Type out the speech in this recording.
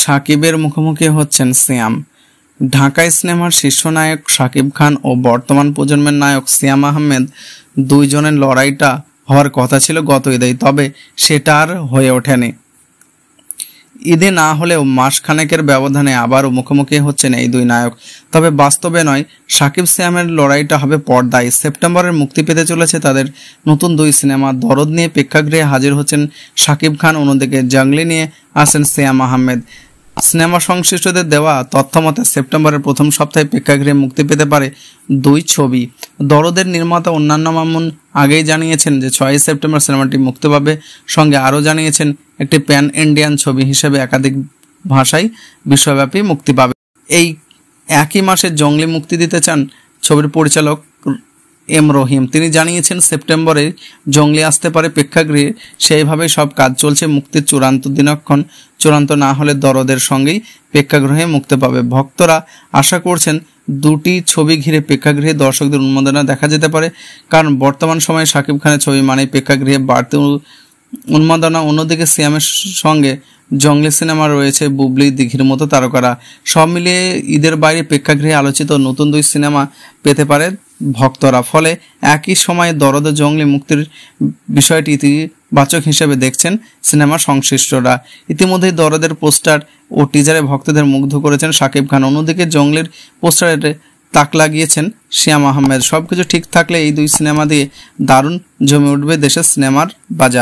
সাকিবের মুখোমুখি হচ্ছেন সিয়াম ঢাকা সিনেমার শীর্ষ নায়ক সাকিব খান ও বর্তমান প্রজন্মের নায়ক সিয়াম আহমেদ দুইজনের লড়াইটা হওয়ার কথা ছিল গত ঈদেই তবে সেটা আর হয়ে ওঠেনি ঈদে না হলেও মাসখানেকের ব্যবধানে আবারও মুখোমুখি হচ্ছেন এই দুই নায়ক তবে বাস্তবে নয় সাকিব শ্যামের লড়াইটা হবে পর্দায় সেপ্টেম্বরের মুক্তি পেতে চলেছে তাদের নতুন দুই সিনেমা দরদ নিয়ে প্রেক্ষাগৃহে হাজির হচ্ছেন সাকিব খান অন্যদিকে জাংলি নিয়ে আসেন শ্যাম আহমেদ সিনেমা সংশ্লিষ্টদের দেওয়া তথ্যমতে সেপ্টেম্বরের প্রথম সপ্তাহে প্রেক্ষাগৃহে মুক্তি পেতে পারে দুই ছবি দরদের নির্মাতা অন্যান্য মামুন আগেই জানিয়েছেন যে ছয়ই সেপ্টেম্বর সিনেমাটি মুক্তি পাবে সঙ্গে আরও জানিয়েছেন একটি প্যান ইন্ডিয়ান ছবি হিসেবে একাধিক ভাষায় বিশ্বব্যাপী মুক্তি পাবে এই একই মাসে জঙ্গলি মুক্তি দিতে চান ছবির পরিচালক এম রহিম তিনি জানিয়েছেন সেপ্টেম্বরে জঙ্গলি আসতে পারে প্রেক্ষাগৃহে সেইভাবেই সব কাজ চলছে মুক্তির চূড়ান্ত দিনক্ষণ চূড়ান্ত না হলে দরদের সঙ্গেই প্রেক্ষাগৃহে মুক্তি পাবে ভক্তরা আশা করছেন দুটি ছবি ঘিরে প্রেক্ষাগৃহে দর্শকদের উন্মাদনা দেখা যেতে পারে কারণ বর্তমান সময়ে সাকিব খানের ছবি মানে প্রেক্ষাগৃহে বাড়তি উন্মাদনা অন্যদিকে সিয়ামের সঙ্গে জঙ্গলি সিনেমা রয়েছে বুবলি দিঘির মতো তারকারা সব মিলিয়ে ঈদের বাইরে প্রেক্ষাগৃহে আলোচিত নতুন দুই সিনেমা পেতে পারে ভক্তরা ফলে একই সময়ে দরদ জঙ্গলি মুক্তির বিষয়টি ইতিবাচক হিসেবে দেখছেন সিনেমা সংশ্লিষ্টরা ইতিমধ্যেই দরদের পোস্টার ও টিজারে ভক্তদের মুগ্ধ করেছেন সাকিব খান অন্যদিকে জঙ্গলের পোস্টারে তাক লাগিয়েছেন শিয়াম আহমেদ সব কিছু ঠিক থাকলে এই দুই সিনেমা দিয়ে দারুণ জমে উঠবে দেশের সিনেমার বাজার